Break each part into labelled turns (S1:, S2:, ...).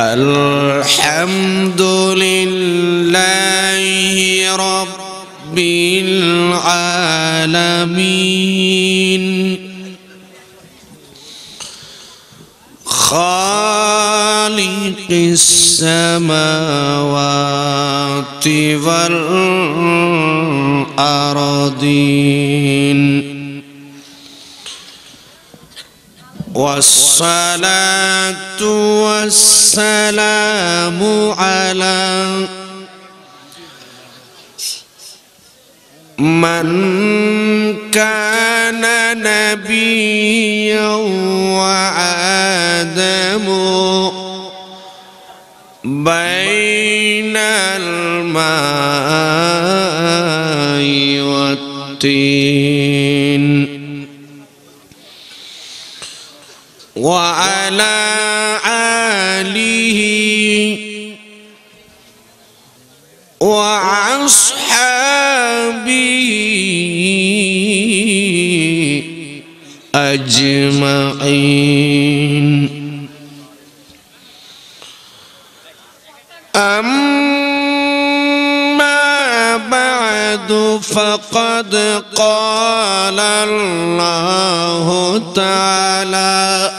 S1: الحمد لله رب العالمين خالق السماوات والأرضين والصلاة والسلام على من كان نبيا وآدم بين الماء والتين أجمعين أما بعد فقد قال الله تعالى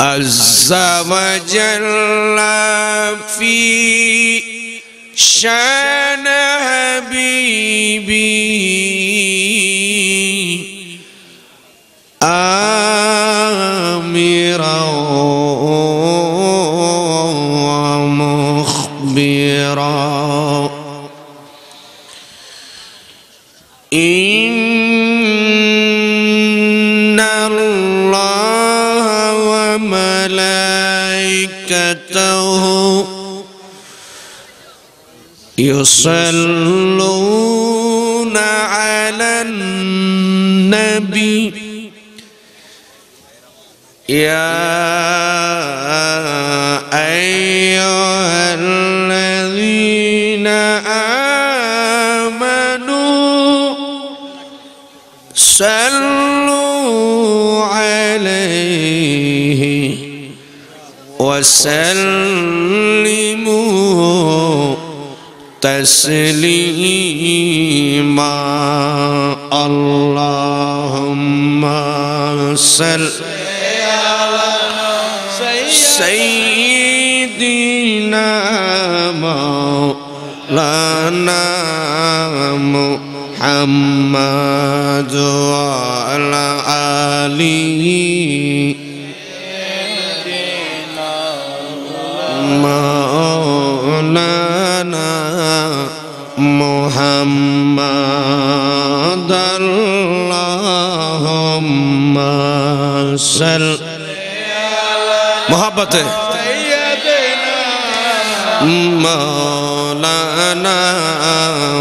S1: عز وجل في شأن حبيبي يصلون على النبي يا أيها الذين آمنوا صلوا عليه وسلموا تسليما اللهم صل سيدنا مولانا محمد وعلى آله مولانا محمد اللهم صل محبت سيدنا مولانا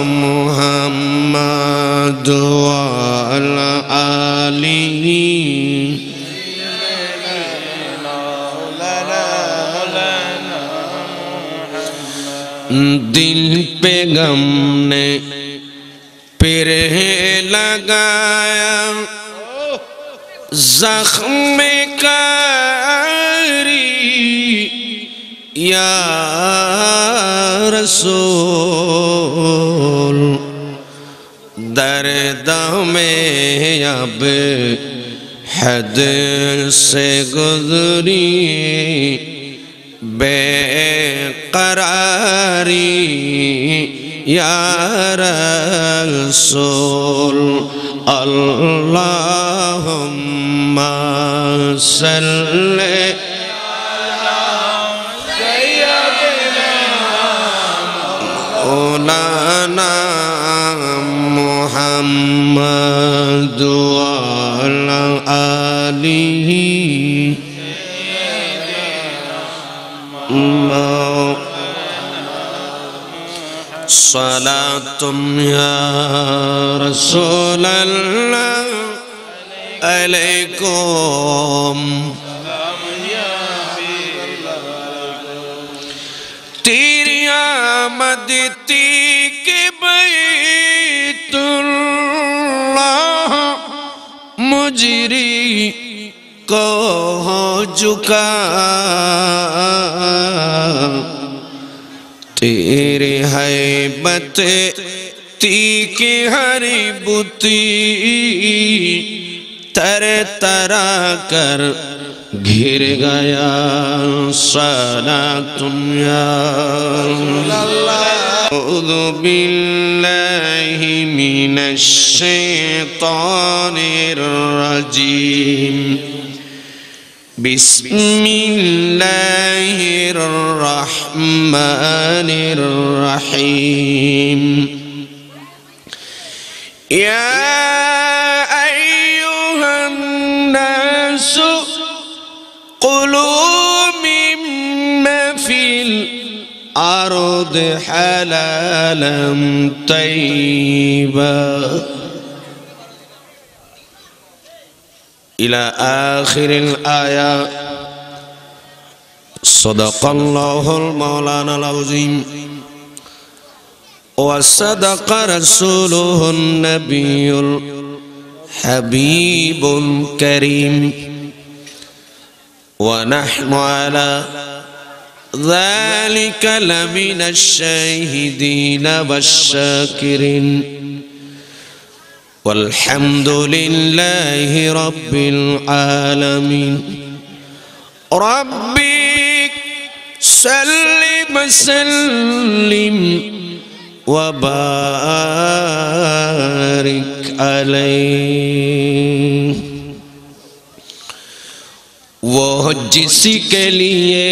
S1: محمد وعلى آله دل پہ غم نے پھر لگایا زخم کاری یا رسول درد میں اب حد سے گزری بے قراري يا رسول اللهم صل على سيدنا مولانا محمد وعلى آله سيدنا محمد يا رسول الله علیکم تیری آمد تی کے بیت اللہ مجری کو ہو چکا तेरे हाय बते ती की हरी बुती तर तरा कर घिर गया सना दुनिया بالله من الشيطان الرجيم بسم الله الرحمن الرحيم يا أيها الناس قلوا مما في الأرض حلالا طيبا إلى آخر الآية صدق الله المولانا العظيم وصدق رسوله النبي الحبيب الكريم ونحن على ذلك لمن الشاهدين والشاكرين والحمد لله رب العالمين ربي سلم سلم وبارك عليه وہ جس کے لیے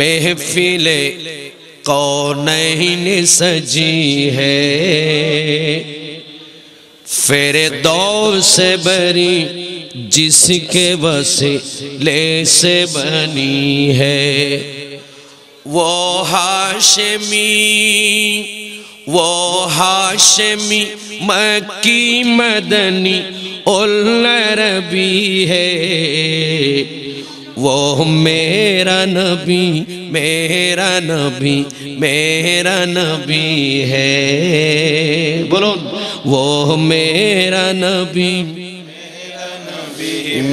S1: محفل کونین سجی ہے فیرے دور سے بری جس کے وسیلے سے بنی ہے وہ ہاشمی وہ ہاشمی مکی مدنی اربی ہے وہ میرا نبی میرا نبی میرا نبی ہے بولو وہ میرا نبی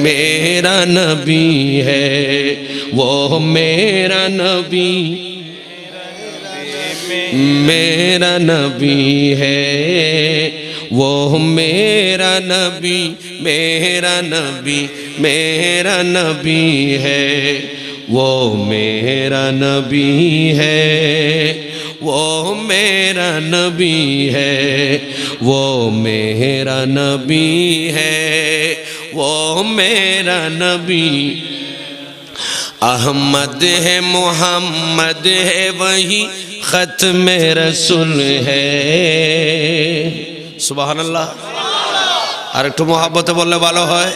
S1: میرا نبی ہے وہ میرا نبی میرا نبی ہے وہ میرا نبی میرا نبی میرا نبی ہے وہ میرا نبی ہے وہ میرا نبی ہے وہ میرا نبی ہے وہ میرا نبی احمد ہے محمد ہے وہی ختم رسول ہے سبحان اللہ ار ایک محبت بولنے والا ہے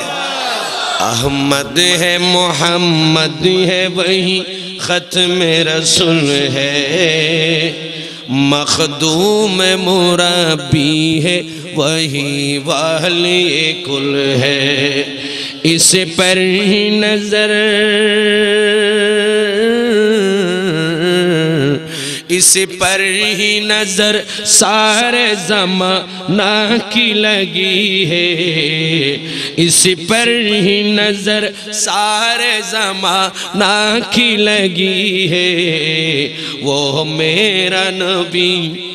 S1: احمد ہے محمد ہے وہی ختم رسول ہے مخدوم مربی ہے وہی والی کل ہے اس پر ہی نظر اس پر ہی نظر سارے زمانہ کی لگی ہے اس پر ہی نظر سارے زمانہ کی لگی ہے وہ میرا نبی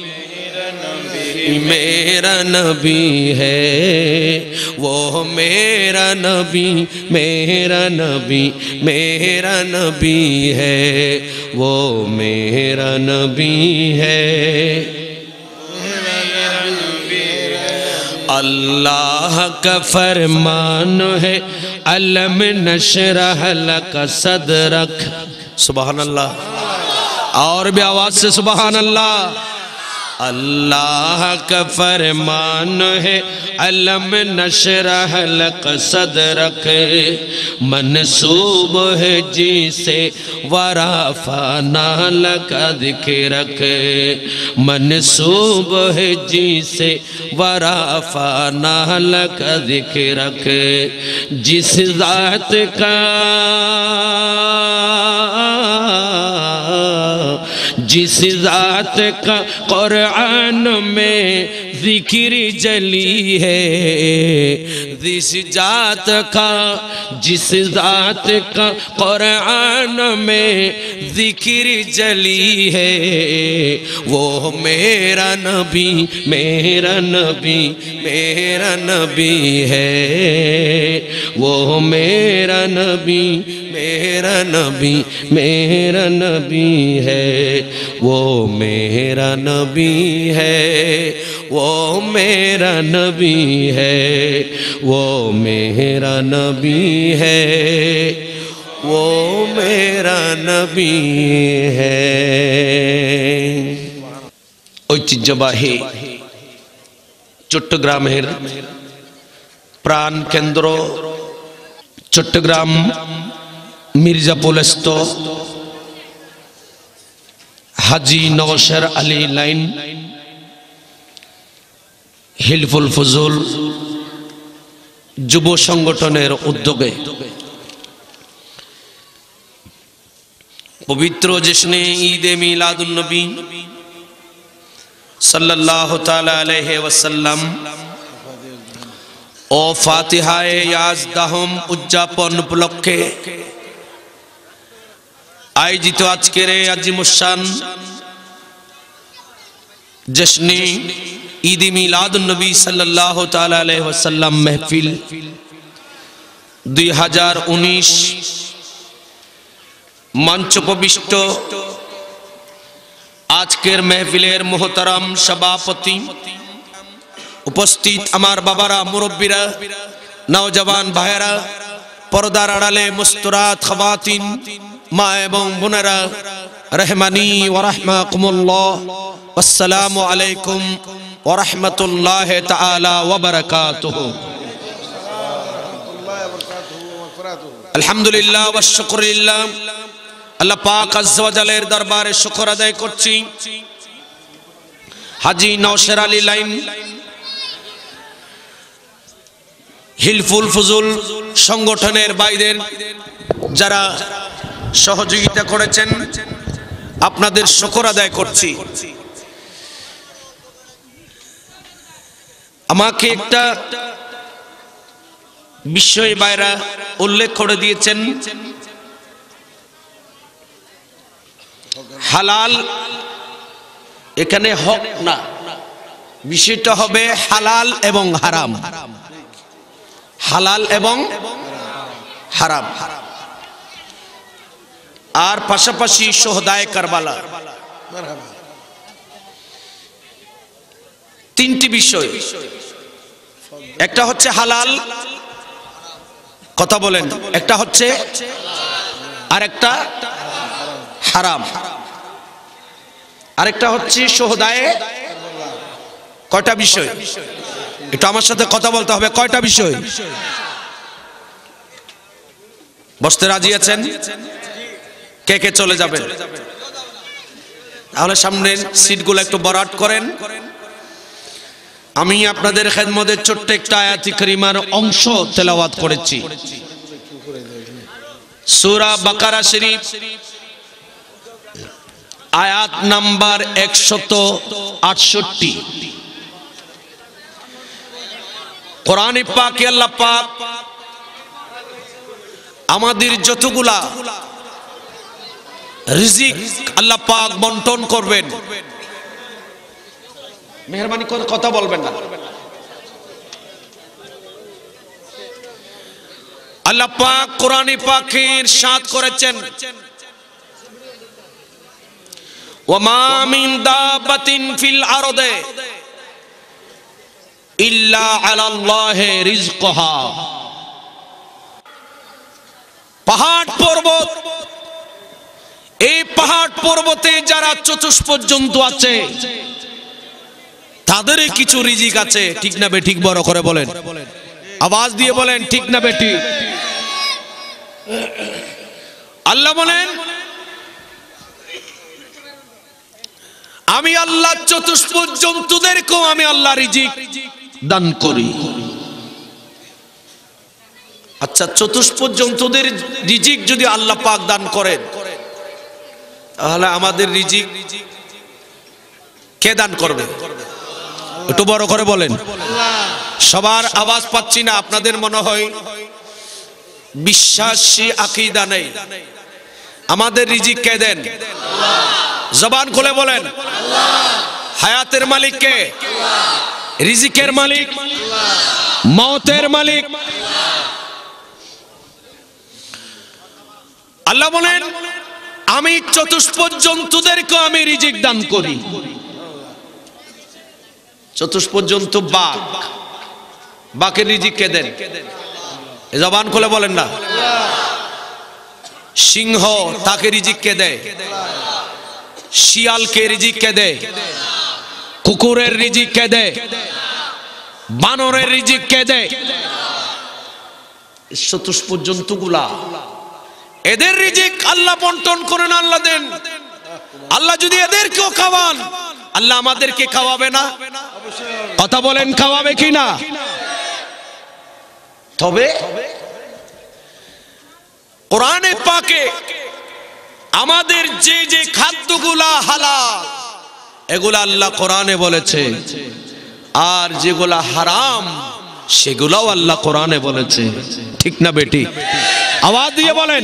S1: میرا نبی ہے وہ میرا نبی میرا نبی میرا نبی ہے وہ میرا نبی ہے اللہ کا فرمان ہے علم نشرح لکا صدرک سبحان اللہ اور بھی آواز سے سبحان اللہ اللہ کا فرمان ہے علم نشرح لق صدرک منصوب ہے جیسے سے ورافانا نہ لک منصوب ہے جیسے سے ورافانا نہ لک جس ذات کا جس ذات کا قرآن میں ذکر جلی ہے جس ذات کا جس ذات کا قرآن میں ذکر جلی ہے وہ میرا نبی میرا نبی میرا نبی ہے وہ میرا نبی میرا نبی میرا نبی ہے وہ میرا نبی ہے وہ میرا نبی ہے وہ میرا نبی ہے وہ میرا نبی ہے باہی چٹ گرام پران کیندروں چٹ گرام মির্জা পোলেস্ত হাজি নওশের আলী লাইন হিলফুল ফজুল যুব সংগঠনের উদ্যোগে পবিত্র জশ্নে ঈদে মিলাদুলনবী সাল্লাহ আলহে ও ফাতিহায় উদযাপন উপলক্ষে আয়োজিত আজকের আজিমুসান জশ্নে ঈদ মিলাদ নবী সাল্লাহ তালাম মেহফিল দুই হাজার উনিশ মঞ্চপবিষ্ট আজকের মেহফিলের মোহতারাম সভাপতি উপস্থিত আমার বাবারা মুরব্বীরা নওজবান ভাইরা পর্দার আড়ালে মুস্তরাত খাওয়াতিন মা এবং বোনেরা রহমানি ওরহমাকুমুল্লাহ আসসালামু আলাইকুম ওরহমতুল্লাহ তালা ওবরকাতুহ আলহামদুলিল্লাহ ওয়াশকুরিল্লাহ আল্লাহ পাক আজ্জালের দরবারে শুকর আদায় করছি হাজি নওশের আলী লাইন হিলফুল ফুজুল সংগঠনের বাইরের যারা সহযোগিতা করেছেন আপনাদের শকর আদায় করছি আমাকে একটা বিষয় বাইরা উল্লেখ করে দিয়েছেন হালাল এখানে হক না বিষয়টা হবে হালাল এবং হারাম হালাল এবং হারাম হারাম আর পাশাপাশি সোহদায় কারবালা তিনটি বিষয় একটা হচ্ছে হালাল কথা বলেন একটা হচ্ছে আর একটা হারাম আরেকটা হচ্ছে সোহদায় কয়টা বিষয় একটু আমার সাথে কথা বলতে হবে কয়টা বিষয় বসতে রাজি আছেন কে কে চলে যাবে তাহলে সামনের সিটগুলো একটু বরাট করেন আমি আপনাদের খেদমদের ছোট্ট একটা আয়াতি করিমার অংশ তেলাওয়াত করেছি সুরা বাকারা শরীফ আয়াত নাম্বার একশত আটষট্টি কোরআন পাক আল্লাহ পাক আমাদের যতগুলা রিজিক আল্লাহ পাক বন্টন করবেন মেহরবানি করে কথা বলবেন না আল্লাহ পাক কোরআনে পাকের সাথ করেছেন وما দা دابة ফিল আরদে ইল্লা على الله رزقها পাহাড় পর্বত এই পাহাড় পর্বতে যারা চতুষ পর্যন্ত আছে তাদের কিছু রিজিক আছে ঠিক না বেঠিক বড় করে বলেন আওয়াজ দিয়ে বলেন ঠিক না বেটি আল্লাহ বলেন আমি আল্লাহ চতুষ্পদ জন্তুদেরকেও আমি আল্লাহ রিজিক দান করি আচ্ছা চতুষ্পদ জন্তুদের রিজিক যদি আল্লাহ পাক দান করেন তাহলে আমাদের রিজিক কে দান করবে একটু বড় করে বলেন সবার আওয়াজ পাচ্ছি না আপনাদের মনে হয় বিশ্বাসী আকিদা নেই আমাদের রিজিক কে দেন জবান খুলে বলেন হায়াতের মালিক কে রিজিকের মালিক মতের মালিক আল্লাহ বলেন আমি চতুষ্পদ জন্তুদেরকে আমি রিজিক দান করি চতুষ্পদ জন্তু বাঘ বাঘের রিজিক কে দেন জবান খুলে বলেন না সিংহ তাকে রিজিক কে দেয় শিয়ালকে রিজিক কে দেয় কুকুরের রিজিক কে দেয় বানরের রিজিক কে দেয় চতুষ্পদ জন্তুগুলা এদের রিজিক আল্লাহ বন্টন করেন আল্লাহ দেন আল্লাহ যদি এদেরকেও খাওয়ান আল্লাহ আমাদেরকে খাওয়াবে না কথা বলেন খাওয়াবে কি না তবে কোরআনে পাকে আমাদের যে যে খাদ্যগুলা হালাল এগুলা আল্লাহ কোরআনে বলেছে আর যেগুলা হারাম সেগুলাও আল্লাহ কোরআনে বলেছে ঠিক না বেটি আওয়াজ দিয়ে বলেন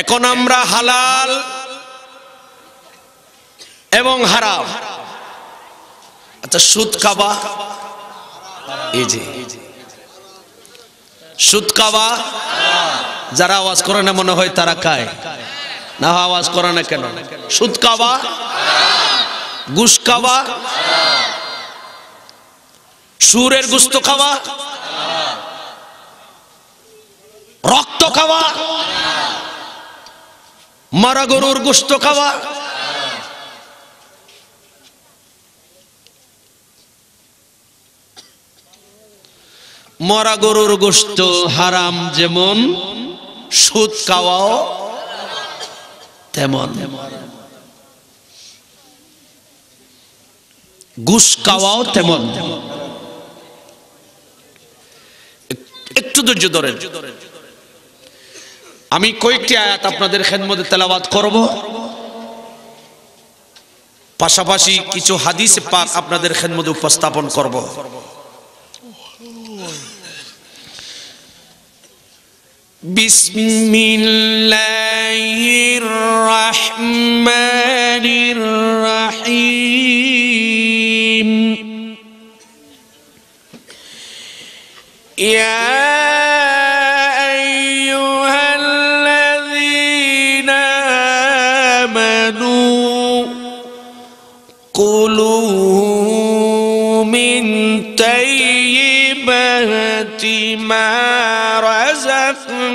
S1: এখন আমরা হালাল এবং হারাম আচ্ছা সুদ কাবা এই যে সুদ কাবা যারা আওয়াজ করে না মনে হয় তারা খায় না আওয়াজ করে না কেন সুদ কাবা গুস কাবা সুরের গুস্ত খাওয়া রক্ত খাওয়া মারা গরুর গোস্ত খাওয়া মরা গরুর গোস্ত হারাম যেমন সুদ খাওয়াও তেমন গুস খাওয়াও তেমন একটু ধৈর্য ধরেন আমি কয়েকটি আয়াত আপনাদের খেদমতে তেলাবাদ করব পাশাপাশি কিছু হাদিস পাক আপনাদের খেদমতে উপস্থাপন করব بسم الله الرحمن الرحيم يا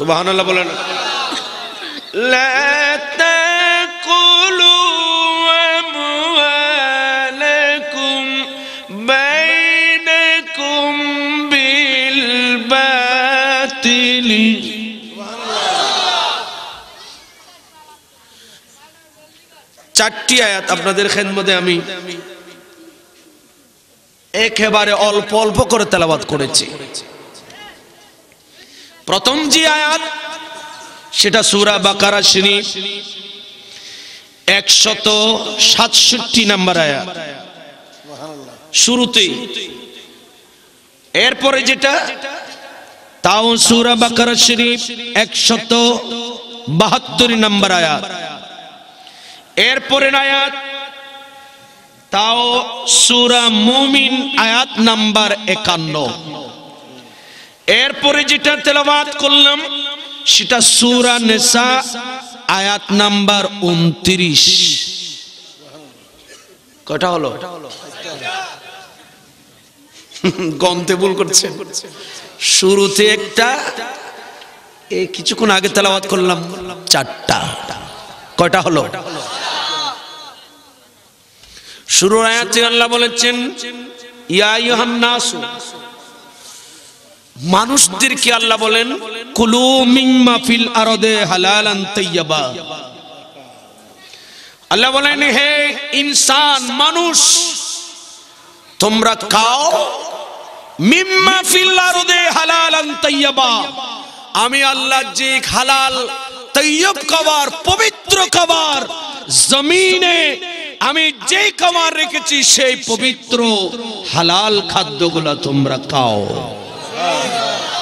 S1: সুবাহ বলেন বাতিলি চারটি আয়াত আপনাদের খেদমতে আমি একেবারে অল্প অল্প করে তেলাবাদ করেছি প্রথম যে আয়াত সেটা সুরা বাকারা শরীফ একশত সাতষট্টি নাম্বার আয়াত শুরুতেই এরপরে যেটা তাও সুরা বাকারা শরীফ একশত বাহাত্তর নাম্বার আয়াত এরপরের আয়াত তাও সুরা মুমিন আয়াত নাম্বার একান্ন এরপরে যেটা তেলাবাদ করলাম সেটা সুরা নেশা আয়াত নাম্বার উনত্রিশ কটা হলো গন্তে ভুল করছে শুরুতে একটা এই কিছুক্ষণ আগে তেলাবাদ করলাম চারটা কটা হলো শুরুর আয়াতে আল্লাহ বলেছেন ইয়া ইউহান্নাসু মানুষদেরকে আল্লাহ বলেন কুলু মিম্মা আরদে হালালান আল্লাহ বলেন হে ইনসান মানুষ তোমরা খাও মিম্মা ফিল আরদে হালালান আমি আল্লাহ যে হালাল তৈয়ব খাবার পবিত্র খাবার জমিনে আমি যে খাবার রেখেছি সেই পবিত্র হালাল খাদ্যগুলো তোমরা খাও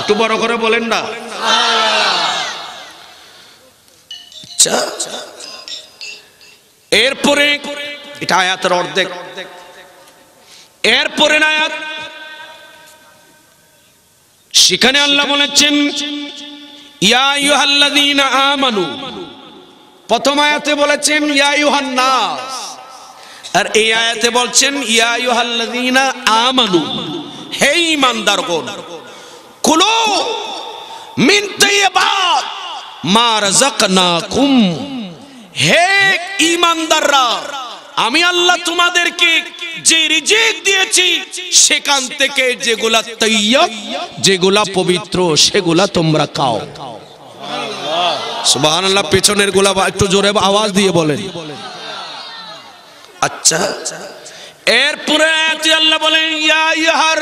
S1: একটু বড় করে বলেন না আচ্ছা। এরপরে এটা আয়াতের অর্ধেক এরপরে সেখানে আল্লাহ বলেছেন ইয়া প্রথম আয়াতে বলেছেন ইয়া আর এই আয়াতে বলছেন ইয়া ইউহাল্লাযীনা আমানু হে ঈমানদারগণ কুলু মিন তাইয়্যিবাত মা রাযাকনাকুম হে ঈমানদাররা আমি আল্লাহ তোমাদেরকে যে রিজিক দিয়েছি সেখান থেকে যেগুলা তৈয়ব যেগুলা পবিত্র সেগুলা তোমরা খাও সুবহানাল্লাহ পেছনের গোলা একটু জোরে আওয়াজ দিয়ে বলেন আচ্ছা এরপরে আল্লাহ বলেন ইয়া ইয়াহার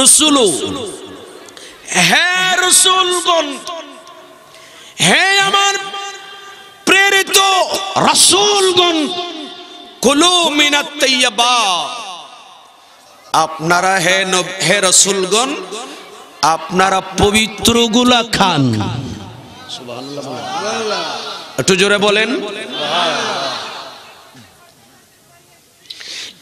S1: রসুল হে রসুলগণ হে আমার প্রেরিত রসুলগণ কুলু মিনাত তাইয়্যিবা আপনারা হে হে রসুলগণ আপনারা পবিত্র গুলা খান একটু জোরে বলেন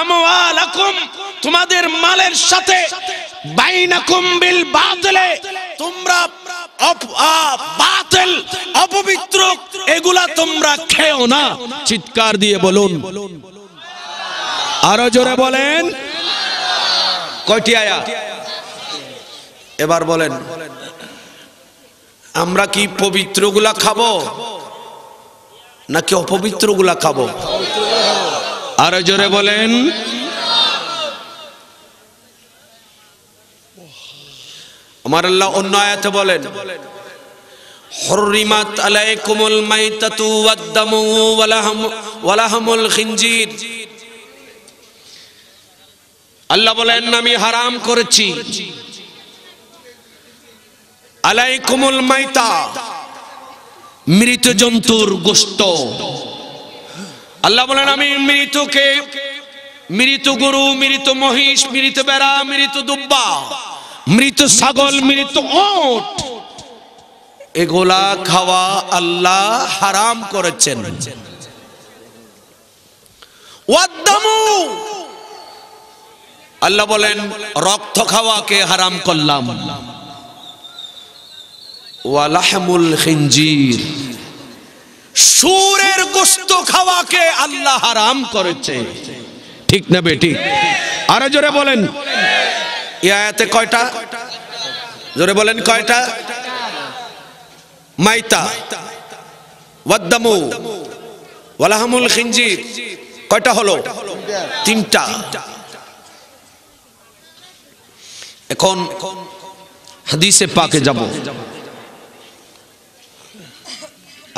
S1: আমওয়ালাকুম তোমাদের মালের সাথে বাইনাকুম বিল বাতিলে তোমরা বাতিল অপবিত্র এগুলা তোমরা খেও না চিৎকার দিয়ে বলুন আরো জোরে বলেন কয়টি আয়া এবার বলেন আমরা কি পবিত্রগুলা খাবো নাকি অপবিত্রগুলা খাবো আর জোরে বলেন আমার আল্লাহ অন্য আয়াতে বলেন হরিমাত আলাইকুমুল মাইতাতু ওয়াদদামু ওয়ালাহাম ওয়ালাহামুল খিনজির আল্লাহ বলেন আমি হারাম করেছি আলাইকুমুল মাইতা মৃত জন্তুর গোশত আল্লাহ বলেন আমি মৃতকে মৃত গরু মৃত মহিষ মৃত বেড়া মৃত দুব্বা মৃত ছাগল মৃত ওট এগুলা খাওয়া আল্লাহ হারাম করেছেন আল্লাহ বলেন রক্ত খাওয়াকে হারাম করলাম ওয়ালাহমুল খিঞ্জির সুরের গোস্ত খাওয়াকে আল্লাহ হারাম করেছে ঠিক না বেটি আরো জোরে বলেন ইয়াতে কয়টা জোরে বলেন কয়টা মাইতা ওয়াদ্দামু ওয়ালাহামুল খিঞ্জির কয়টা হলো তিনটা এখন হাদিসে পাকে যাব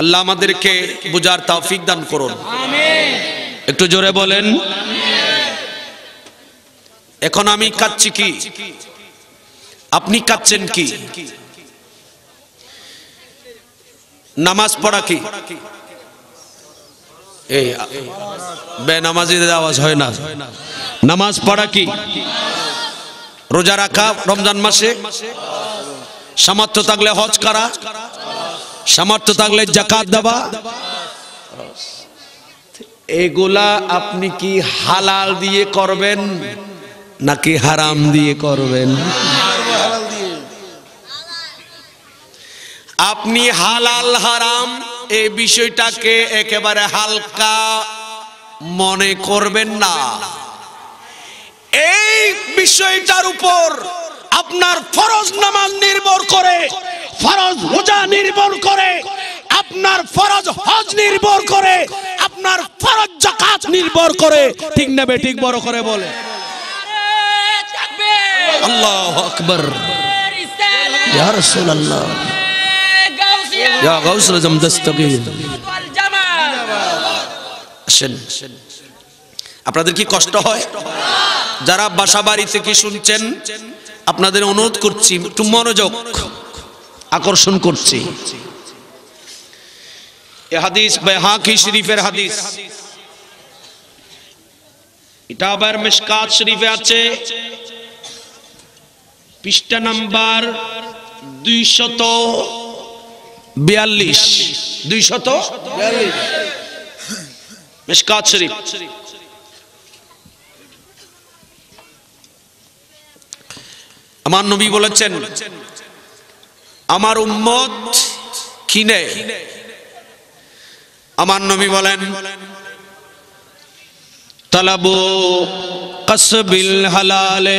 S1: আল্লাহ আমাদেরকে বুঝার তাওফিক দান করুন একটু জোরে বলেন এখন আমি কাচ্ছি কি আপনি কাচ্ছেন কি নামাজ পড়া কি এই বেনামাজিদের আওয়াজ হয় না নামাজ পড়া কি রোজা রাখা রমজান মাসে সামর্থ্য থাকলে হজ করা সামর্থ্য থাকলে জাকাত দেবা এগুলা আপনি কি হালাল দিয়ে করবেন নাকি হারাম দিয়ে করবেন আপনি হালাল হারাম এই বিষয়টাকে একেবারে হালকা মনে করবেন না এই বিষয়টার উপর আপনার ফরজ নামাজ নির্ভর করে ফরজ রোজা নির্ভর করে আপনার ফরজ হজ নির্ভর করে আপনার ফরজ জাকাত নির্ভর করে ঠিক না বে ঠিক বড় করে বলে আল্লাহু আকবার ইয়া রাসূলুল্লাহ ইয়া গাউসুল আজম দস্তগীর আসেন আপনাদের কি কষ্ট হয় যারা বাসা বাড়িতে কি শুনছেন আপনাদের অনুরোধ করছি একটু মনোযোগ আকর্ষণ করছে হাদিস বেহাকি শরীফের হাদিস এটা আবার মিসকাত শরীফে আছে পৃষ্ঠা নাম্বার দুইশত বিয়াল্লিশ দুইশত মিসকাত শরীফ আমার নবী বলেছেন আমার উম্মত কিনে আমার নবী বলেন তালাবো কসবিল হালালে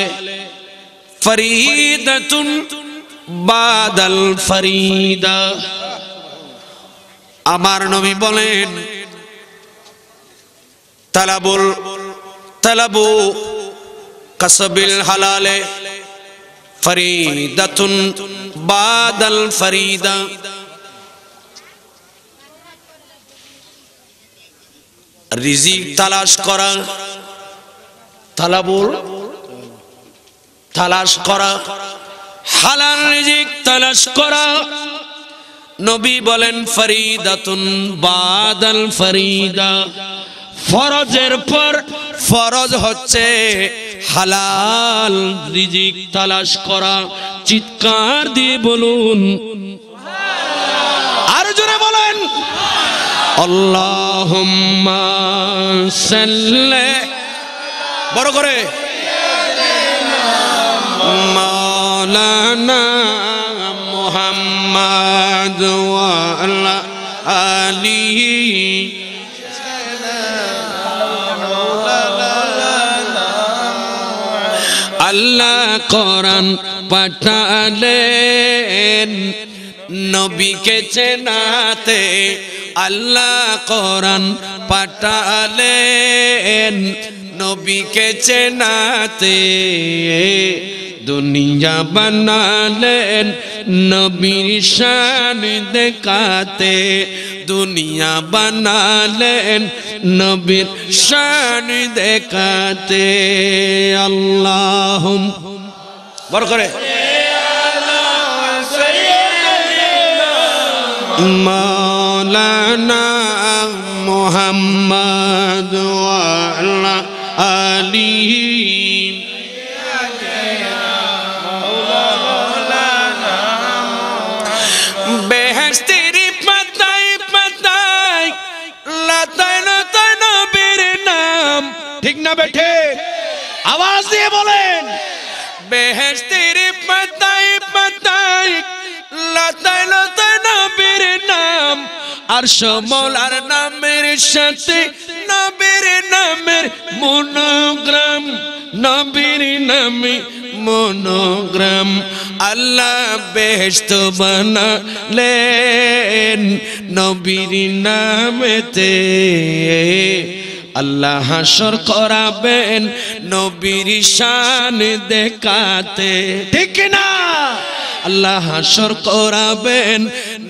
S1: তুন বাদল ফরিদ আমার নবী বলেন তালাবুল তালাবু কসবিল হালালে ফরিদাতুন বাদাল ফরিদা রিজিক তালাশ করা তালাবুল তালাশ করা হালাল রিজিক তালাশ করা নবী বলেন ফরিদাতুন বাদাল ফরিদা ফরজের পর ফরজ হচ্ছে হালাল রিজিক তালাশ করা চিৎকার দিয়ে বলুন আর জোরে বলেন আল্লাহ বড় করে মালানা মোহাম্মদ আলী আল্লাহ করান পাঠালেন নবীকে চেনাতে আল্লাহ করান পাঠালেন নবীকে চেনাতে দুনিয়া বানালেন নবীর শান দেখাতে দুনিয়া বানালেন নবীর শান দেখাতে আল্লাহ বড় করে মৌলানা মোহাম্মদ আলী না বেঠে আওয়াজ দিয়ে বলেন বেহেস্তির পাতাই পাতাই লতায় লতায় নবীর নাম আর সমলার নামের সাথে নবীর নামের মনোগ্রাম নবীর নামে মনোগ্রাম আল্লাহ বেহস্ত বানালেন নবীর নামেতে আল্লাহ হাসর করাবেন নবীর শান দেখাতে ঠিক না আল্লাহ হাসর করাবেন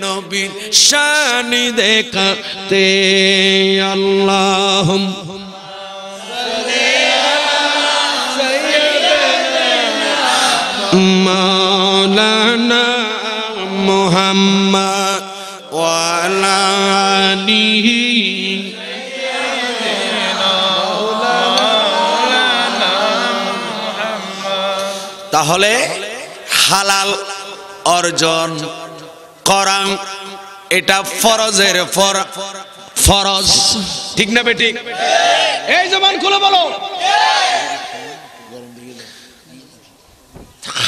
S1: নবীর শান দেখাতে আল্লাহ মাওলানা মোহাম্মদ তাহলে হালাল অর্জন করাং এটা ফরজের ফরজ ঠিক না বেটি এই জবান খুলে বলো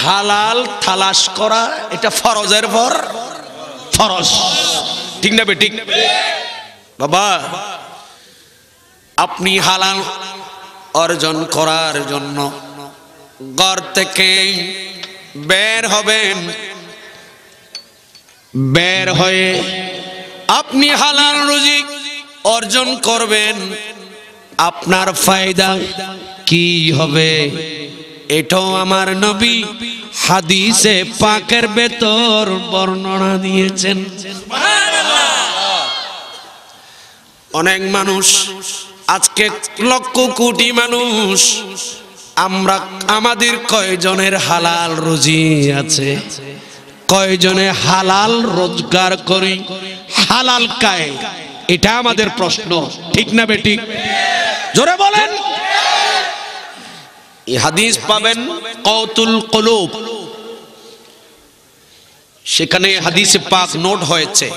S1: হালাল তালাশ করা এটা ফরজের পর ফরজ ঠিক না বেটি বাবা আপনি হালাল অর্জন করার জন্য গর থেকে বের হবেন বের হয়ে আপনি হালাল রুজি অর্জন করবেন আপনার ফায়দা কি হবে এটাও আমার নবী হাদিসে পাকের বেতর বর্ণনা দিয়েছেন অনেক মানুষ আজকে লক্ষ কোটি মানুষ আমরা আমাদের কয়জনের হালাল রুজি আছে কয়জনে হালাল রোজগার করি হালাল কায় এটা আমাদের প্রশ্ন ঠিক না বেটি জোরে বলেন হাদিস পাবেন কৌতুল কলুব সেখানে হাদিস পাক নোট হয়েছে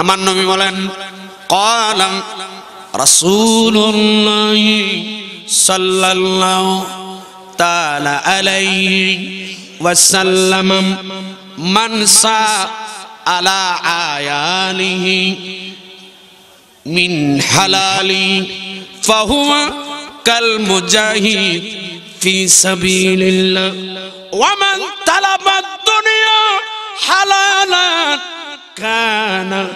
S1: আমার নবী বলেন কলাম রাসূলুল্লাহ صلى الله تعالى عليه وسلم من سا على عياله من حلال فهو كالمجاهد في سبيل الله ومن طلب الدنيا حلالا كان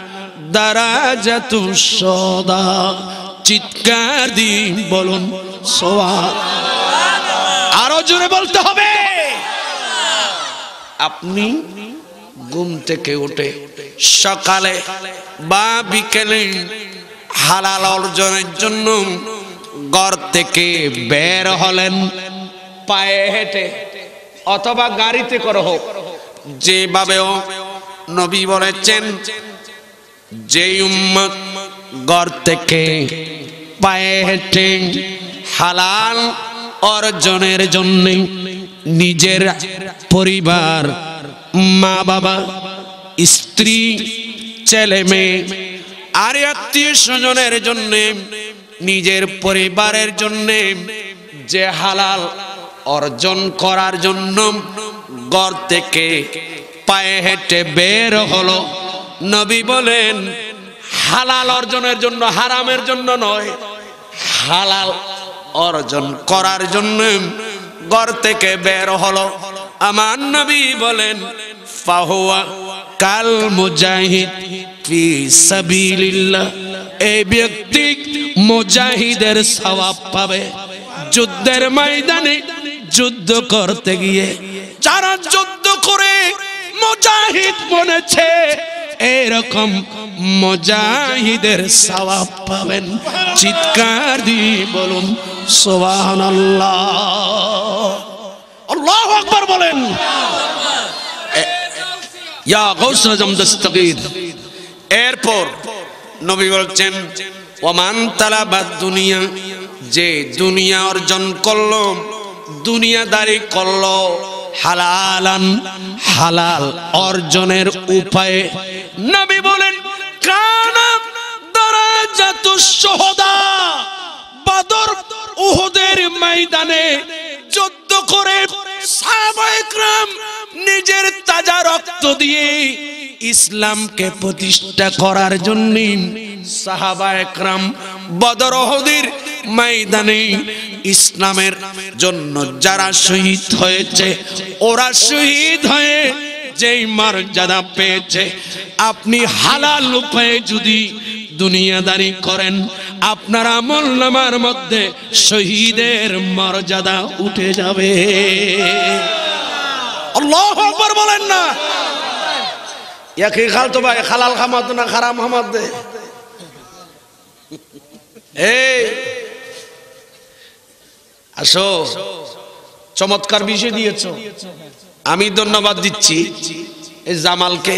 S1: দারাজাতু সদা চিৎকার দিন বলুন সোয়া আরো জোরে বলতে হবে আপনি ঘুম থেকে উঠে সকালে বা বিকেলে হালাল অর্জনের জন্য ঘর থেকে বের হলেন পায়ে হেঁটে অথবা গাড়িতে করো হোক যেভাবেও নবী বলেছেন যে উম্মত গর থেকে পায়ে হেঁটে হালাল অর্জনের জন্য নিজের পরিবার মা বাবা স্ত্রী ছেলে মেয়ে আর আত্মীয় স্বজনের জন্য নিজের পরিবারের জন্য যে হালাল অর্জন করার জন্য গর থেকে পায়ে হেঁটে বের হলো নবী বলেন হালাল অর্জনের জন্য হারামের জন্য নয় হালাল অর্জন করার জন্য ঘর থেকে বের হলো আমার নবী বলেন ফাহুয়া কাল মুজাহিদ ফি সাবিলিল্লাহ এই ব্যক্তি মুজাহিদের সওয়াব পাবে যুদ্ধের ময়দানে যুদ্ধ করতে গিয়ে যারা যুদ্ধ করে মুজাহিদ বনেছে এরকম মজাহিদের সবাব পাবেন চিৎকার দিয়ে বলুন সোহান আল্লাহ আকবার বলেন এরপর নবী বলছেন ওমান বা দুনিয়া যে দুনিয়া অর্জন করলো দুনিয়াদারি করলো হালালান হালাল অর্জনের উপায়ে নবী বলেন কানাম দারাজাত শহদা বদর উহুদের ময়দানে যুদ্ধ করে সাহাবায়ে کرام নিজের তাজা রক্ত দিয়ে ইসলামকে প্রতিষ্ঠা করার জন্য সাহাবা বদরহদির ময়দানে ইসলামের জন্য যারা শহীদ হয়েছে ওরা শহীদ হয়ে যেই মর্যাদা পেয়েছে আপনি হালাল উপায়ে যদি দুনিয়াদারি করেন আপনার আমল মধ্যে শহীদের মর্যাদা উঠে যাবে আল্লাহ বলেন না ইয়াকে খাল তো ভাই খালাল খামাত না খারাম হামাত দে এই আসো চমৎকার বিষয় দিয়েছ আমি ধন্যবাদ দিচ্ছি এই জামালকে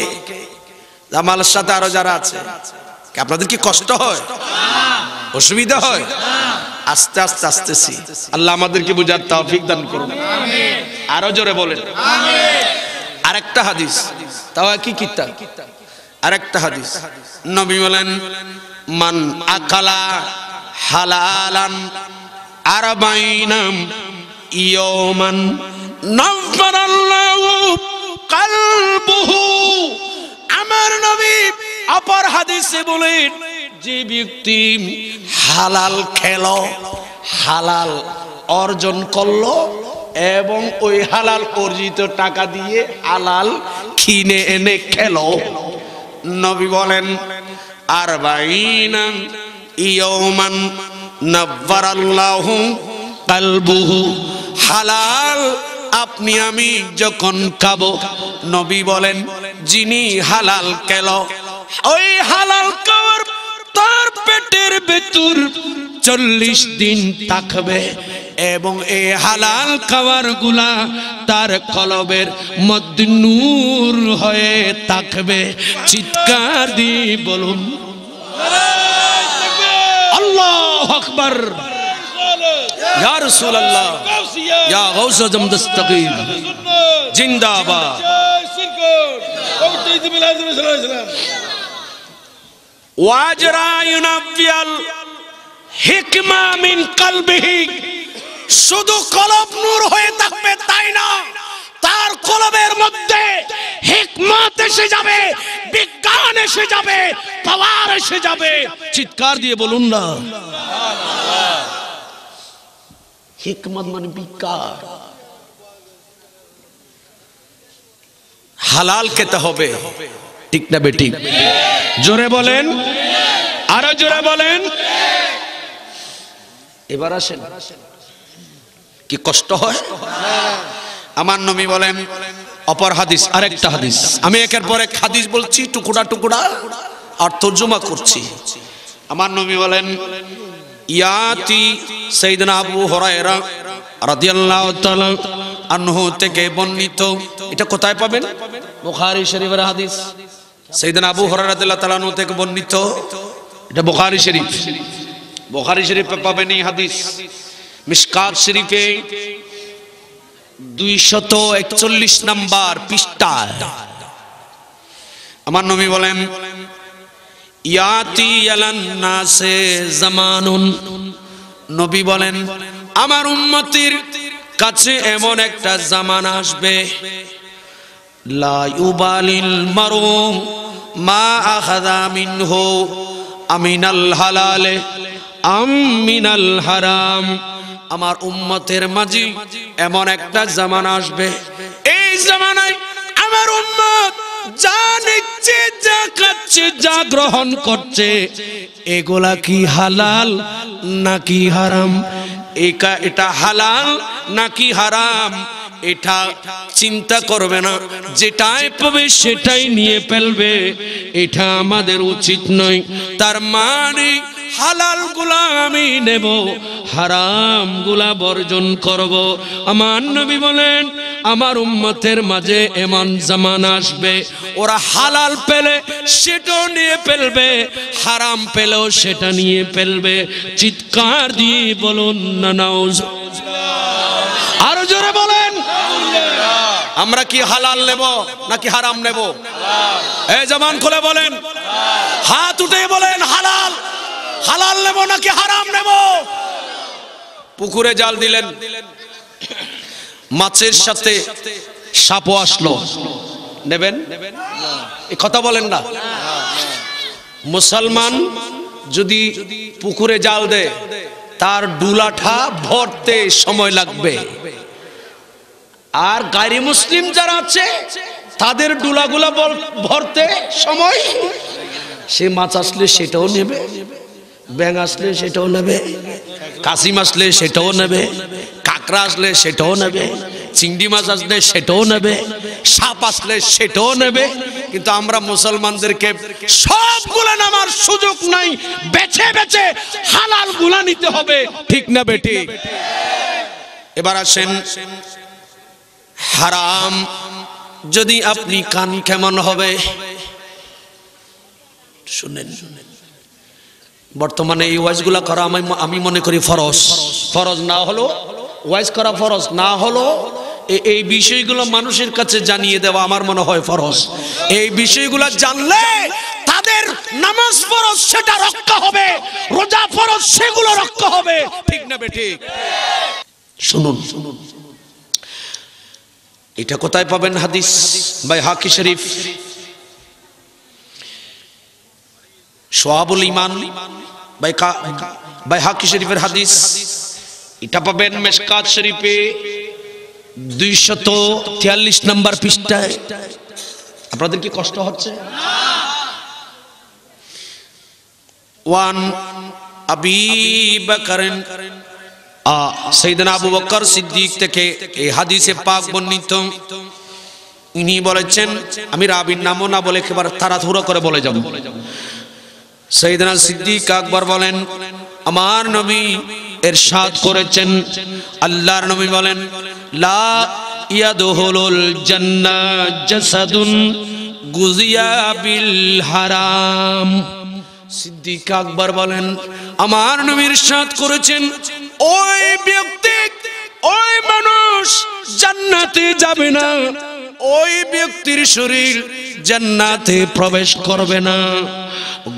S1: জামালের সাথে আরো যারা আছে আপনাদের কি কষ্ট হয় অসুবিধা হয় আস্তে আস্তে আস্তেছি আল্লাহ আমাদেরকে বুঝার তাও দান করুন আরো জোরে বলেন আমিন আরেকটা হাদিস তাও কি কিতাব আরেকটা হাদিস নবী বলেন মান আকালা হালালান আরবাইনাম ইয়মান নাফারাল্লাহু কালবুহু আমার নবী অপর হাদিসে বলেন যে ব্যক্তি হালাল খেল হালাল অর্জন করলো এবং ওই হালাল অর্জিত টাকা দিয়ে হালাল কিনে এনে খেল নবী বলেন আর বাইনান ইয়ৌমান নব্বারাল্লাহু কালবুহু হালাল আপনি আমি যখন খাবো নবী বলেন যিনি হালাল খেল ওই হালাল খাওয়ার তার পেটের ভেতর চল্লিশ দিন থাকবে এবং এ হালাল খাবার গুলা তার কলবের মধ্যে নূর হয়ে থাকবে চিৎকার দি বলুন আল্লাহ জিন্দাবাদ ওয়াজরা হিকমা মিন শুধু কলব নূর হয়ে থাকবে তাই না তার কলবের মধ্যে হিকমত এসে যাবে বিজ্ঞান এসে যাবে পাওয়ার এসে যাবে চিৎকার দিয়ে বলুন না হিকমত মানে বিজ্ঞান হালাল খেতে হবে ঠিক না বেটি জোরে বলেন আরো জোরে বলেন এবার আসেন কি কষ্ট হয় আমার নবী বলেন অপর হাদিস আরেকটা হাদিস আমি একের পর এক হাদিস বলছি টুকুড়া টুকুড়া আর তর্জমা করছি আমার নবী বলেন ইয়াতি সাইদনা আবু হুরায়রা রাদিয়াল্লাহু তাআলা আনহু থেকে বর্ণিত এটা কোথায় পাবেন বুখারী শরীফের হাদিস সেইদিন আবু হরারাদিল্লাহ তালানু থেকে বর্ণিত এটা বোখারি শরীফ বোখারি শরীফে পাবেনি হাদিস মিসকাত শরীফে দুইশত একচল্লিশ নাম্বার পৃষ্ঠা আমার নবী বলেন ইয়াতি নাসে জামানুন নবী বলেন আমার উম্মতির কাছে এমন একটা জামান আসবে মারুম মা আমিনাল হালালে হারাম আমার উম্মতের মাঝি এমন একটা জামান আসবে এই জামানায় আমার উম্মত যা নিচ্ছে যা খাচ্ছে যা গ্রহণ করছে এগুলা কি হালাল নাকি হারাম এটা হালাল নাকি হারাম এটা চিন্তা করবে না যেটাই পাবে সেটাই নিয়ে ফেলবে এটা আমাদের উচিত নয় তার মানে হালাল গুলা আমি নেব হারাম গুলা বর্জন করব আমার নবী বলেন আমার উম্মতের মাঝে এমন জামান আসবে ওরা হালাল পেলে সেটাও নিয়ে ফেলবে হারাম পেলেও সেটা নিয়ে ফেলবে চিৎকার দিয়ে বলুন না নাউজ আরো জোরে বলে আমরা কি হালাল নেব নাকি হারাম নেব এই জবান খুলে বলেন হাত উঠে বলেন হালাল হালাল নেব নাকি হারাম নেব পুকুরে জাল দিলেন মাছের সাথে সাপও আসলো নেবেন কথা বলেন না মুসলমান যদি পুকুরে জাল দেয় তার ডুলাঠা ভরতে সময় লাগবে আর গাড়ি মুসলিম যারা আছে তাদের ডুলাগুলা ভরতে সময় সে মাছ আসলে সেটাও নেবে ব্যাং আসলে সেটাও নেবে কাশিম আসলে সেটাও নেবে কাঁকড়া আসলে সেটাও নেবে চিংড়ি মাছ আসলে সেটাও নেবে সাপ আসলে সেটাও নেবে কিন্তু আমরা মুসলমানদেরকে সবগুলো নামার সুযোগ নাই বেছে বেছে হালাল গুলা নিতে হবে ঠিক না বেটি এবার আসেন হারাম যদি আপনি কান কেমন হবে শুনেন শুনেন বর্তমানে এই ওয়াইজগুলা করা আমি আমি মনে করি ফরজ ফরজ না হলো ওয়াইজ করা ফরজ না হলো এই বিষয়গুলো মানুষের কাছে জানিয়ে দেওয়া আমার মনে হয় ফরজ এই বিষয়গুলো জানলে তাদের নামাজ ফরজ সেটা রক্ষা হবে রোজা ফরজ সেগুলো রক্ষা হবে ঠিক না বেঠিক শুনুন শুনুন এটা কোথায় পাবেন হাদিস বাই হাকি শরীফ সোহাবুল ইমান বাই বাই হাকি শরীফের হাদিস এটা পাবেন মেসকাত শরীফে দুইশত তিয়াল্লিশ নম্বর পৃষ্ঠায় আপনাদের কি কষ্ট হচ্ছে ওয়ান আবি কারেন্ট সিদ্দিক হাদিসে পাক বলেছেন আমি না বলে করে বলে যাব সৈদনা সিদ্দিক আকবর বলেন আমার নবী এর সাদ করেছেন আল্লাহর নবী বলেন লা জাসাদুন গুজিয়া হারাম সিদ্দিক আকবর বলেন আমার নবীর সাদ করেছেন ওই ব্যক্তি ওই মানুষ জান্নাতে যাবে না ওই ব্যক্তির শরীর জান্নাতে প্রবেশ করবে না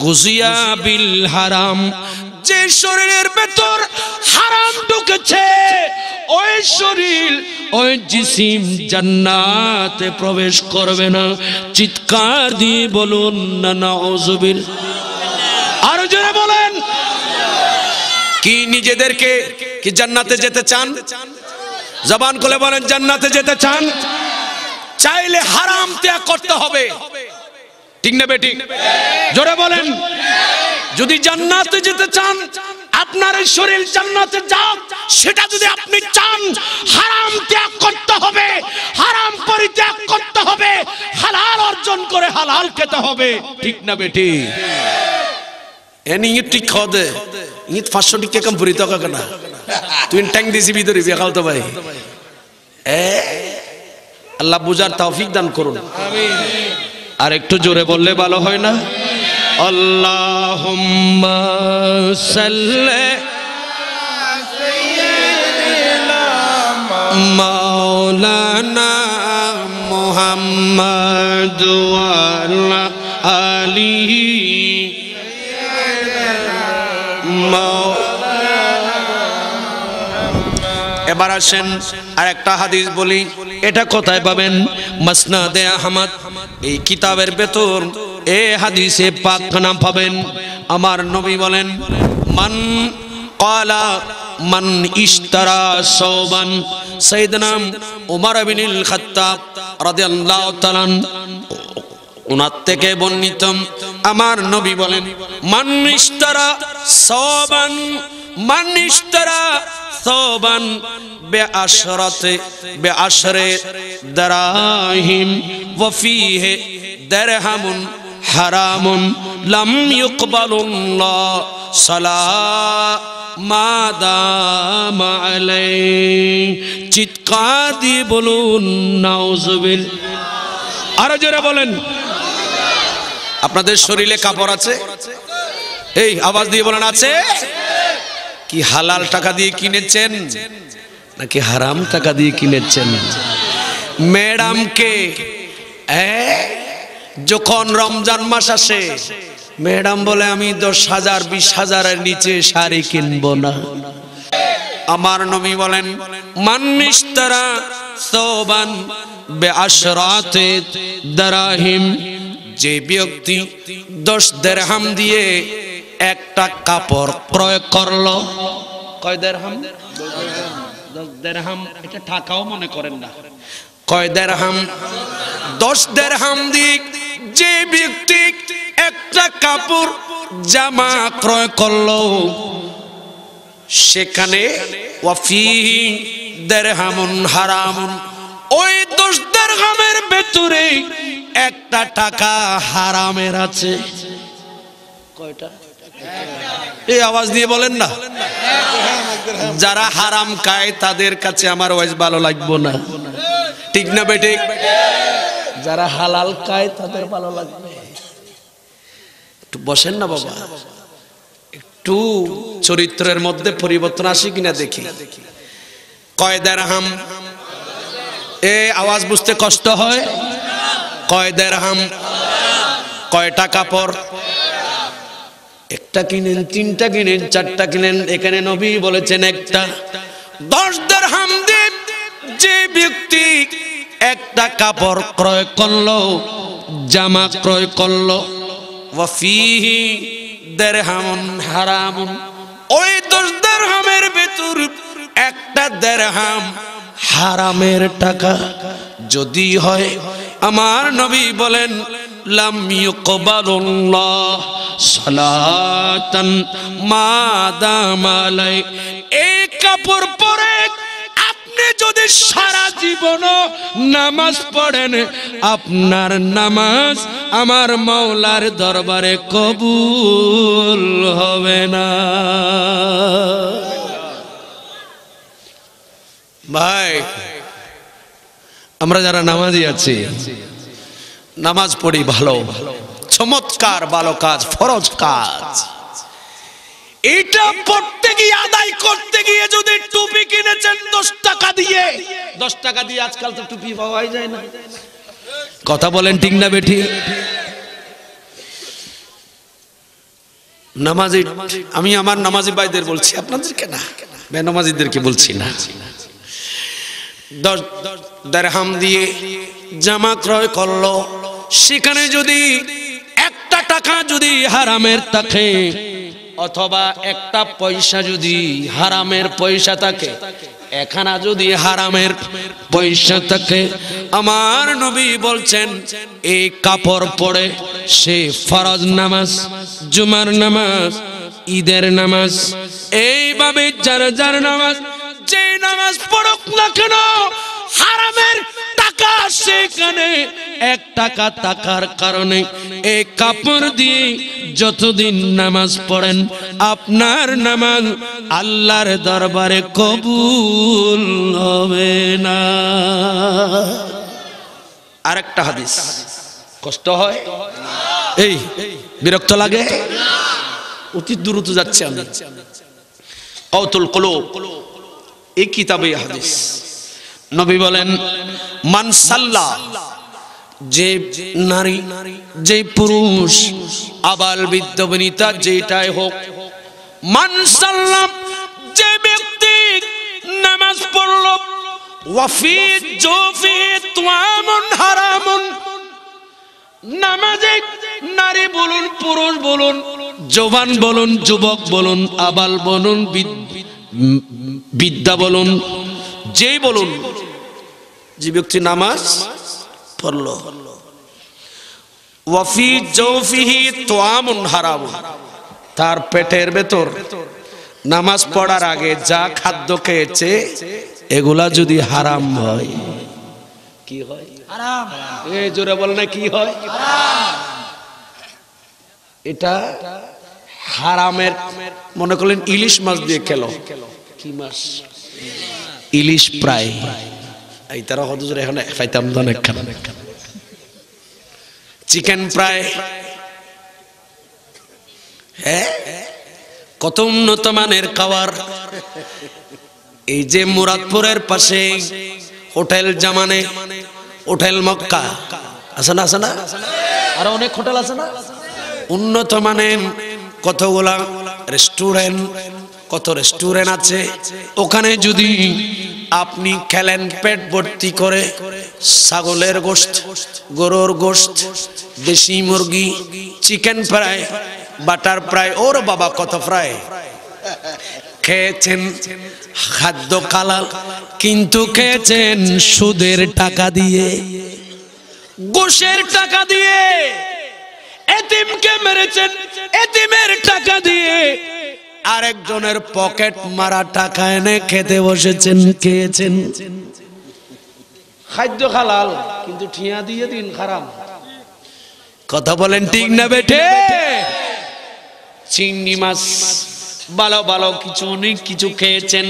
S1: গুজিয়া বিল হারাম যে শরীরের ভেতর হারাম ঢুকেছে ওই শরীর ওই জিসিম জান্নাতে প্রবেশ করবে না চিৎকার দিয়ে বলুন না না অজবিল কি নিজেদেরকে কি জান্নাতে যেতে চান জবান খুলে বলেন জান্নাতে যেতে চান চাইলে হারাম ত্যাগ করতে হবে ঠিক না বেটি জোরে বলেন যদি জান্নাতে যেতে চান আপনার এই শরীর জান্নাতে যাক সেটা যদি আপনি চান হারাম ত্যাগ করতে হবে হারাম পরিত্যাগ করতে হবে হালাল অর্জন করে হালাল খেতে হবে ঠিক না বেটি এনি ঠিক হবে ইত পাঁচশো টিকে কাম ভরি থাকা না তুই ট্যাং দিছি ভিতরে বেকাল তো ভাই এ আল্লাহ বুঝার তৌফিক দান করুন আর একটু জোরে বললে ভালো হয় না আল্লাহ সাল্লে মাওলানা মোহাম্মদ আলী এবার আসেন আর একটা হাদিস বলি এটা কোথায় পাবেন মাসনাদে আহমদ এই কিতাবের ভেতর এ হাদিসে পাঁচখানা পাবেন আমার নবী বলেন মান কলা মান ইশতারা সৌবান সৈদনাম উমার বিনিল খাত্তাব রাদিয়াল্লাহু তাআলা উনার থেকে বর্ণিত আমার নবী বলেন মান ইশতারা সৌবান মান ইশতারা সাস্তবান বে আশরতে বে আশরে দরাহিম ওয়ফিহে দরহামুন হারামুন লাম ইয়ুকবালুল্লাহ সালা মাদাম আলাই চিৎকার দিয়ে বলুন নাউজুবিল আরো জোরে বলেন আপনাদের শরীরে কাপড় আছে এই আওয়াজ দিয়ে বলেন আছে কি হালাল টাকা দিয়ে কিনেছেন নাকি হারাম টাকা দিয়ে কিনেছেন ম্যাডামকে যখন রমজান মাস আসে ম্যাডাম বলে আমি দশ হাজার বিশ হাজারের নিচে শাড়ি কিনব না আমার নবী বলেন মানুষ তারা সোবান বেআশরাতে দারাহিম যে ব্যক্তি দশ দেড়হাম দিয়ে একটা কাপড় ক্রয় করলো কয় দেড় হাম এটা টাকাও মনে করেন না কয় হাম দশ দেড় হাম দিক যে ব্যক্তি একটা কাপড় জামা ক্রয় করলো সেখানে ওয়াফি দেড়হামুন হারামুন ওই দশ দেড় হামের ভেতরে একটা টাকা হারামের আছে কয়টা এই আওয়াজ দিয়ে বলেন না যারা হারাম খায় তাদের কাছে আমার ওয়াজ ভালো লাগবো না ঠিক না বেটে যারা হালাল খায় তাদের ভালো লাগবে একটু বসেন না বাবা একটু চরিত্রের মধ্যে পরিবর্তন আসে কিনা দেখি কয়দার হাম এ আওয়াজ বুঝতে কষ্ট হয় কয়দার হাম কয়টা কাপড় একটা কিনেন তিনটা কিনেন চারটা কিনেন এখানে নবী বলেছেন একটা দশ দর যে ব্যক্তি একটা কাপড় ক্রয় করলো জামা ক্রয় করলো ওই দশ দেরহামের ভেতর একটা হারামের টাকা যদি হয় আমার নবী বলেন লাম ইউকবালুল্লাহ সালাতান মা দামালাই এই কাপড় পরে আপনি যদি সারা জীবন নামাজ পড়েন আপনার নামাজ আমার মৌলার দরবারে কবুল হবে না ভাই আমরা যারা নামাজি আছি নামাজ পড়ি ভালো চমৎকার ভালো কাজ ফরজ কাজ এটা পড়তে গিয়ে আদায় করতে গিয়ে যদি টুপি কিনেছেন দশ টাকা দিয়ে দশ টাকা দিয়ে আজকাল তো টুপি পাওয়াই যায় না কথা বলেন ঠিক না বেঠি নামাজি আমি আমার নামাজি ভাইদের বলছি আপনাদেরকে না বেনামাজিদেরকে বলছি না দশ দেড়হাম দিয়ে জামা ক্রয় করলো সেখানে যদি একটা টাকা যদি হারামের থাকে অথবা একটা পয়সা যদি হারামের পয়সা থাকে এখানা যদি হারামের পয়সা থাকে আমার নবী বলছেন এই কাপড় পরে সে ফরজ নামাজ জুমার নামাজ ঈদের নামাজ এইভাবে যার যার নামাজ যে নামাজ পড়ুক না কেন হারামের টাকা সেখানে এক টাকা টাকার কারণে এই কাপড় দিয়ে যতদিন নামাজ পড়েন আপনার নামাজ আল্লাহর দরবারে কবুল হবে না আরেকটা হাদিস কষ্ট হয় এই বিরক্ত লাগে অতি দ্রুত যাচ্ছে আমি কৌতুল কলো এই কিতাবে হাদিস নবী বলেন মানসাল্লা যে নারী যে পুরুষ আবাল বৃদ্ধ বনিতা যেটাই হোক মানসাল্লাম যে ব্যক্তি নামাজ পড়ল ওয়াফি জোফি তোয়ামুন হারামুন নামাজে নারী বলুন পুরুষ বলুন জবান বলুন যুবক বলুন আবাল বলুন বিদ্যা বলুন যেই বলুন যে ব্যক্তি নামাজ পড়ল ওয়াফি জৌফিহি তোয়ামুন হারাম তার পেটের ভেতর নামাজ পড়ার আগে যা খাদ্য খেয়েছে এগুলা যদি হারাম হয় কি হয় হারাম এ জোরে বল না কি হয় এটা হারামের মনে করলেন ইলিশ মাছ দিয়ে খেলো কি মাছ ইলিশ প্রায় এই তারা হজুর এখন খাইতাম দন একখান চিকেন প্রায় হ্যাঁ কত উন্নত মানের খাবার এই যে মুরাদপুরের পাশে হোটেল জামানে হোটেল মক্কা আছে না আছে না আর অনেক হোটেল আছে না উন্নত মানের কতগুলা রেস্টুরেন্ট কত রেস্টুরেন্ট আছে ওখানে যদি আপনি খেলেন পেট ভর্তি করে ছাগলের গোস্ত গরুর গোস্ত দেশি মুরগি চিকেন ফ্রাই বাটার ফ্রাই ওর বাবা কত ফ্রাই খেয়েছেন খাদ্য কালাল কিন্তু খেয়েছেন সুদের টাকা দিয়ে গোসের টাকা দিয়ে এতিমকে মেরেছেন এতিমের টাকা দিয়ে আরেকজনের পকেট মারা টাকা এনে খেতে বসেছেন খেয়েছেন খাদ্য খালাল কিন্তু ঠিয়া দিয়ে দিন খারাপ কথা বলেন ঠিক না বেঠে চিংড়ি মাছ ভালো ভালো কিছু অনেক কিছু খেয়েছেন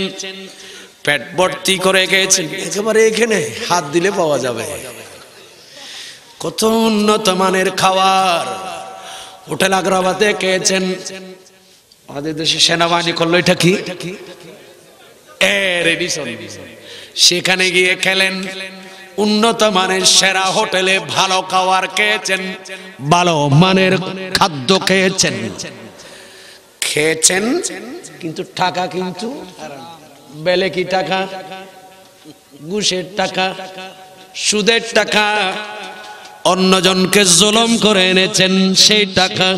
S1: পেট ভর্তি করে খেয়েছেন একেবারে এখানে হাত দিলে পাওয়া যাবে কত উন্নত মানের খাবার হোটেল আগ্রাবাদে খেয়েছেন আমাদের দেশে সেনাবাহিনী করলো এটা কি সেখানে গিয়ে খেলেন উন্নত মানের সেরা হোটেলে ভালো খাওয়ার খেয়েছেন ভালো মানের খাদ্য খেয়েছেন খেয়েছেন কিন্তু টাকা কিন্তু বেলে কি টাকা ঘুষের টাকা সুদের টাকা অন্যজনকে জুলম করে এনেছেন সেই টাকা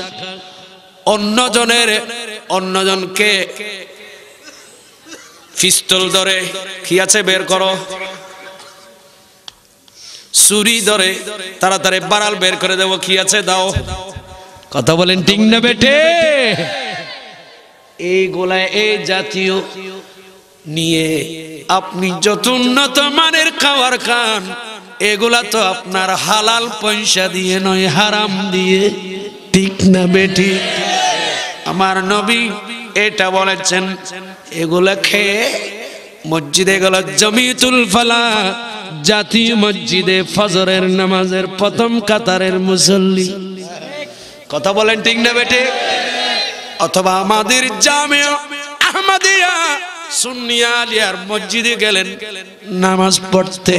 S1: অন্যজনের অন্যজনকে পিস্তল ধরে কি আছে বের করো চুরি ধরে তাড়াতাড়ি বাড়াল বের করে দেবো কি আছে দাও কথা বলেন টিং না বেটে এই গোলায় এই জাতীয় নিয়ে আপনি যত উন্নত মানের খাবার খান এগুলা তো আপনার হালাল পয়সা দিয়ে নয় হারাম দিয়ে ঠিক না বেটি আমার নবী এটা বলেছেন এগুলো খেয়ে মসজিদে গেল জমিতুল ফালা জাতীয় মসজিদে ফজরের নামাজের প্রথম কাতারের মুসল্লি কথা বলেন ঠিক না বেটে অথবা আমাদের জামিয়া আহমদিয়া সুন্নিয়া আলিয়ার মসজিদে গেলেন নামাজ পড়তে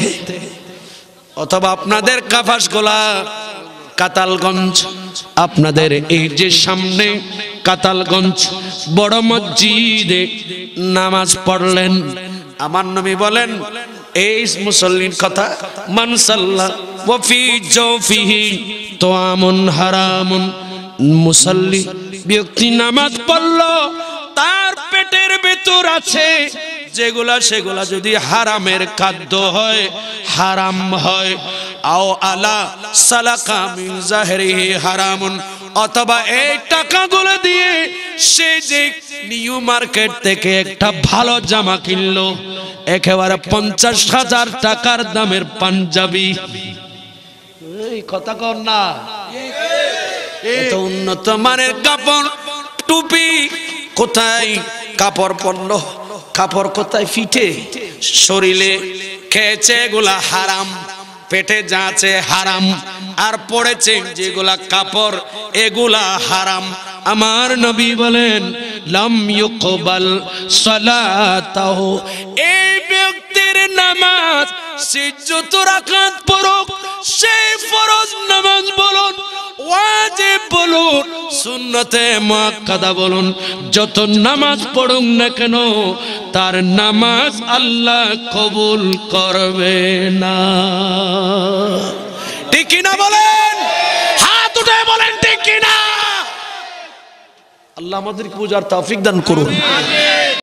S1: অথবা আপনাদের কাফাস গোলা কাতালগঞ্জ আপনাদের এই যে সামনে কাতালগঞ্জ বড় মসজিদে নামাজ পড়লেন আমার নবী বলেন এই মুসল্লির কথা মানসাল্লাহ ওফি জৌফিহি তোয়ামুন হারামুন মুসল্লি ব্যক্তি নামাজ পড়ল তার পেটের ভেতর আছে যেগুলা সেগুলা যদি হারামের খাদ্য হয় হারাম হয় আও আলা সালাকা মিন জাহরিহি হারামুন অথবা এই টাকাগুলো দিয়ে সে যে নিউ মার্কেট থেকে একটা ভালো জামা কিনলো একেবারে পঞ্চাশ হাজার টাকার দামের পাঞ্জাবি এই কথা কর না এত উন্নত মানের কাপড় টুপি কোথায় কাপড় পণ্য কাপড় কোথায় ফিটে শরীরে খেয়েছে এগুলা হারাম পেটে যা আছে হারাম আর পড়েছে যেগুলা কাপড় এগুলা হারাম আমার নবী বলেন লম ইউকবাল সালাতাহু এই ব্যক্তির নামাজ সিজুত রাকাত পড়ুক সেই ফরজ নামাজ বলুন ওয়াজিব বলুন সুন্নতে মুআক্কাদা বলুন যত নামাজ পড়ুক না কেন তার নামাজ আল্লাহ কবুল করবে না ঠিক কিনা বলেন হাত উঠে বলেন ঠিক কিনা আল্লাহ আমাদেরকে বোঝার তাফিক দান করুন